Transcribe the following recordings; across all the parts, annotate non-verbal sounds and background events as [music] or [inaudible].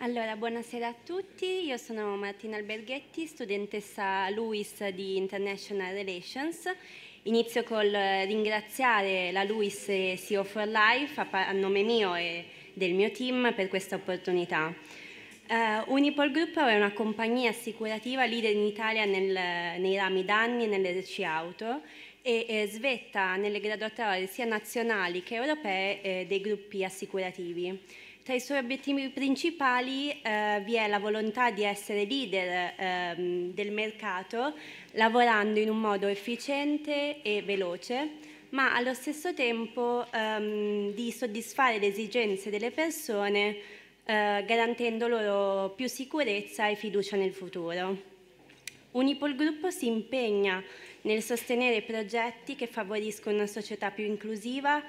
Allora, buonasera a tutti, io sono Martina Alberghetti, studentessa LUIS di International Relations. Inizio col ringraziare la LUIS e CEO for Life a, nome mio e del mio team per questa opportunità. Uh, Unipol Group è una compagnia assicurativa leader in Italia nel, nei rami danni e nell'RC auto e eh, svetta nelle graduatorie sia nazionali che europee eh, dei gruppi assicurativi. Tra i suoi obiettivi principali eh, vi è la volontà di essere leader eh, del mercato, lavorando in un modo efficiente e veloce, ma allo stesso tempo ehm, di soddisfare le esigenze delle persone eh, garantendo loro più sicurezza e fiducia nel futuro. Unipol Gruppo si impegna nel sostenere progetti che favoriscono una società più inclusiva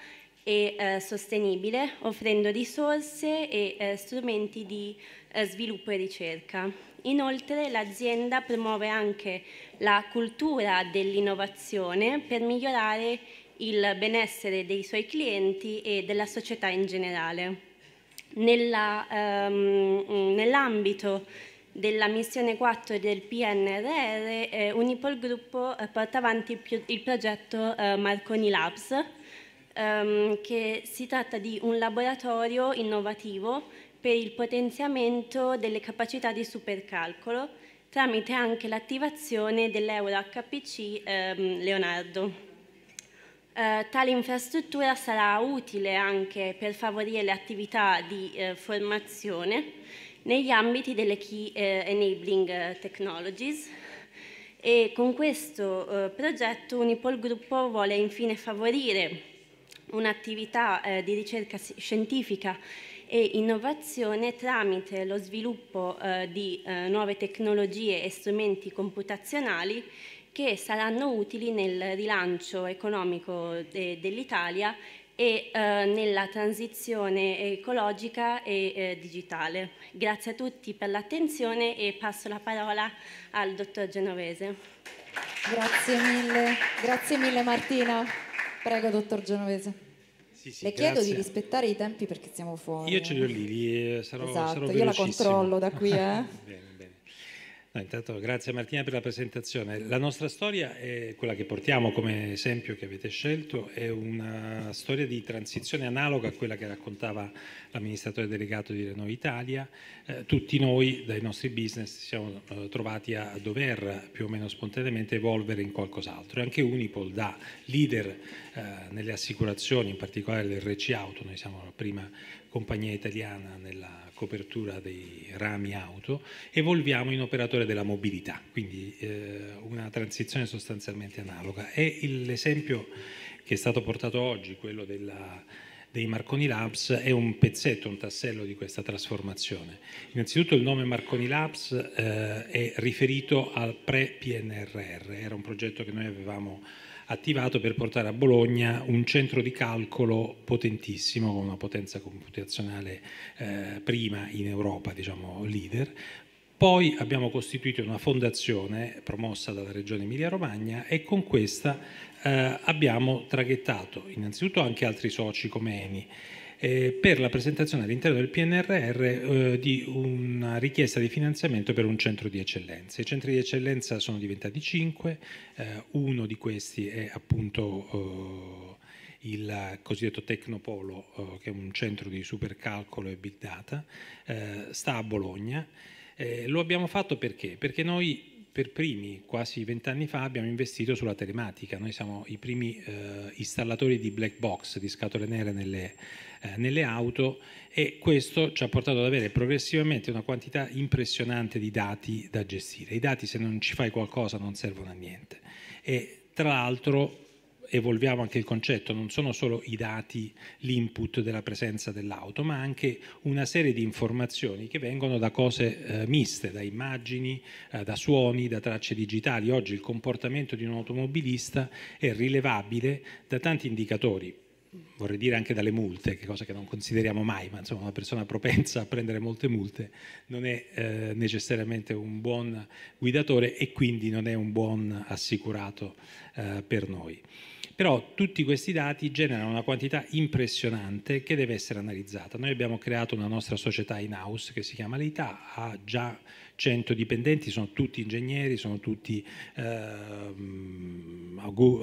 e eh, sostenibile, offrendo risorse e eh, strumenti di eh, sviluppo e ricerca. Inoltre l'azienda promuove anche la cultura dell'innovazione per migliorare il benessere dei suoi clienti e della società in generale. Ehm, mm, nell'ambito ehm, nell della missione 4 del PNRR, eh, Unipol Gruppo eh, porta avanti il, il progetto eh, Marconi Labs, ehm, che si tratta di un laboratorio innovativo per il potenziamento delle capacità di supercalcolo tramite anche l'attivazione dell'EuroHPC HPC ehm, Leonardo. Eh, tale infrastruttura sarà utile anche per favorire le attività di eh, formazione negli ambiti delle Key eh, Enabling eh, Technologies e con questo eh, progetto Unipol Gruppo vuole infine favorire un'attività eh, di ricerca scientifica e innovazione tramite lo sviluppo eh, di eh, nuove tecnologie e strumenti computazionali che saranno utili nel rilancio economico de dell'Italia e eh, nella transizione ecologica e eh, digitale. Grazie a tutti per l'attenzione e passo la parola al dottor Genovese. Grazie mille, grazie mille Martina. Prego, dottor Genovese. Sì, sì, Le grazie. chiedo di rispettare i tempi perché siamo fuori. Io ce li ho lì, li, eh, sarò, esatto, sarò io la controllo da qui. [laughs] Eh. Bene. No, intanto grazie Martina per la presentazione. La nostra storia è quella che portiamo come esempio che avete scelto, è una storia di transizione analoga a quella che raccontava l'amministratore delegato di Renault Italia. Eh, tutti noi dai nostri business siamo eh, trovati a dover più o meno spontaneamente evolvere in qualcos'altro e anche Unipol da leader eh, nelle assicurazioni, in particolare del l'RC Auto, noi siamo la prima compagnia italiana nella copertura dei rami auto, evolviamo in operatore della mobilità, quindi eh, una transizione sostanzialmente analoga. E l'esempio che è stato portato oggi, quello della, dei Marconi Labs, è un pezzetto, un tassello di questa trasformazione. Innanzitutto il nome Marconi Labs eh, è riferito al pre-PNRR, era un progetto che noi avevamo attivato per portare a Bologna un centro di calcolo potentissimo, con una potenza computazionale eh, prima in Europa, diciamo leader, poi abbiamo costituito una fondazione promossa dalla Regione Emilia-Romagna e con questa eh, abbiamo traghettato innanzitutto anche altri soci come Eni eh, per la presentazione all'interno del PNRR eh, di una richiesta di finanziamento per un centro di eccellenza. I centri di eccellenza sono diventati cinque, eh, uno di questi è appunto eh, il cosiddetto Tecnopolo, eh, che è un centro di supercalcolo e big data, eh, sta a Bologna. Eh, lo abbiamo fatto perché? Perché noi per primi, quasi vent'anni fa, abbiamo investito sulla telematica. Noi siamo i primi eh, installatori di black box, di scatole nere nelle, eh, nelle, auto e questo ci ha portato ad avere progressivamente una quantità impressionante di dati da gestire. I dati se non ci fai qualcosa non servono a niente. E tra l'altro evolviamo anche il concetto, non sono solo i dati, l'input della presenza dell'auto, ma anche una serie di informazioni che vengono da cose eh, miste, da immagini, eh, da suoni, da tracce digitali. Oggi il comportamento di un automobilista è rilevabile da tanti indicatori, vorrei dire anche dalle multe, che cosa che non consideriamo mai, ma insomma una persona propensa a prendere molte multe non è eh, necessariamente un buon guidatore e quindi non è un buon assicurato eh, per noi. Però tutti questi dati generano una quantità impressionante che deve essere analizzata. Noi abbiamo creato una nostra società in house che si chiama Leità, ha già 100 dipendenti, sono tutti ingegneri, sono tutti eh,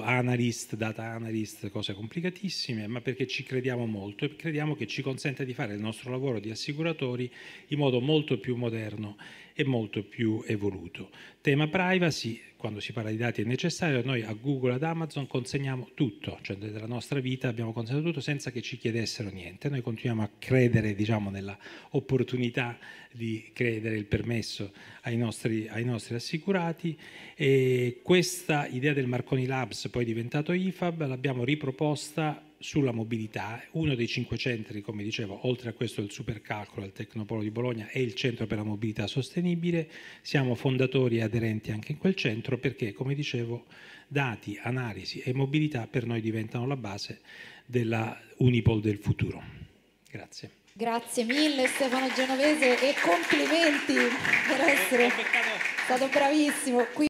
analyst, data analyst, cose complicatissime, ma perché ci crediamo molto e crediamo che ci consenta di fare il nostro lavoro di assicuratori in modo molto più moderno e molto più evoluto. Tema privacy, quando si parla di dati è necessario, noi a Google, ad Amazon consegniamo tutto, cioè della nostra vita abbiamo consegnato tutto senza che ci chiedessero niente. Noi continuiamo a credere, diciamo, nella opportunità di credere il permesso ai nostri, ai nostri assicurati e questa idea del Marconi Labs, poi diventato IFAB, l'abbiamo riproposta sulla mobilità. Uno dei cinque centri, come dicevo, oltre a questo il supercalcolo al Tecnopolo di Bologna è il Centro per la Mobilità Sostenibile. Siamo fondatori e aderenti anche in quel centro perché, come dicevo, dati, analisi e mobilità per noi diventano la base della Unipol del futuro. Grazie. Grazie mille Stefano Genovese e complimenti per eh, essere stato bravissimo. Qui